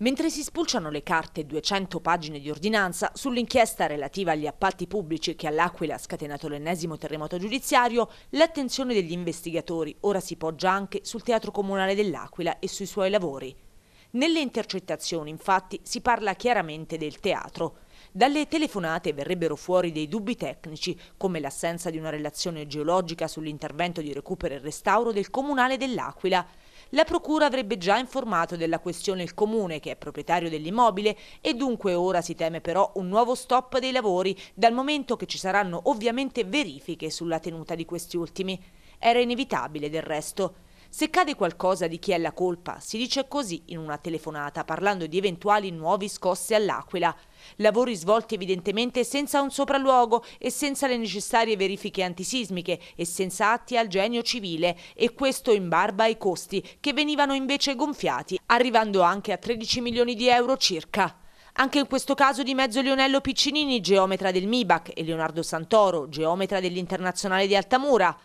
Mentre si spulciano le carte 200 pagine di ordinanza sull'inchiesta relativa agli appalti pubblici che all'Aquila ha scatenato l'ennesimo terremoto giudiziario, l'attenzione degli investigatori ora si poggia anche sul Teatro Comunale dell'Aquila e sui suoi lavori. Nelle intercettazioni, infatti, si parla chiaramente del teatro. Dalle telefonate verrebbero fuori dei dubbi tecnici, come l'assenza di una relazione geologica sull'intervento di recupero e restauro del Comunale dell'Aquila, la procura avrebbe già informato della questione il comune, che è proprietario dell'immobile, e dunque ora si teme però un nuovo stop dei lavori, dal momento che ci saranno ovviamente verifiche sulla tenuta di questi ultimi. Era inevitabile del resto. Se cade qualcosa di chi è la colpa, si dice così in una telefonata parlando di eventuali nuovi scosse all'Aquila. Lavori svolti evidentemente senza un sopralluogo e senza le necessarie verifiche antisismiche e senza atti al genio civile e questo in barba ai costi che venivano invece gonfiati, arrivando anche a 13 milioni di euro circa. Anche in questo caso di mezzo Lionello Piccinini, geometra del MIBAC, e Leonardo Santoro, geometra dell'Internazionale di Altamura.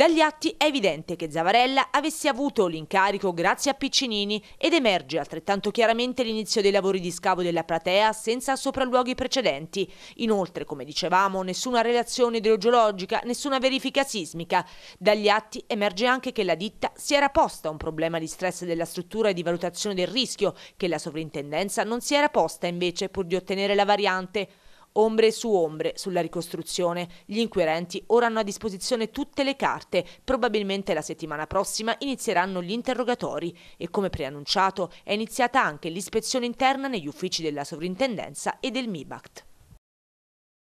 Dagli atti è evidente che Zavarella avesse avuto l'incarico grazie a Piccinini ed emerge altrettanto chiaramente l'inizio dei lavori di scavo della platea senza sopralluoghi precedenti. Inoltre, come dicevamo, nessuna relazione idrogeologica, nessuna verifica sismica. Dagli atti emerge anche che la ditta si era posta un problema di stress della struttura e di valutazione del rischio, che la sovrintendenza non si era posta invece pur di ottenere la variante. Ombre su ombre sulla ricostruzione. Gli inquirenti ora hanno a disposizione tutte le carte. Probabilmente la settimana prossima inizieranno gli interrogatori e come preannunciato è iniziata anche l'ispezione interna negli uffici della sovrintendenza e del MIBACT.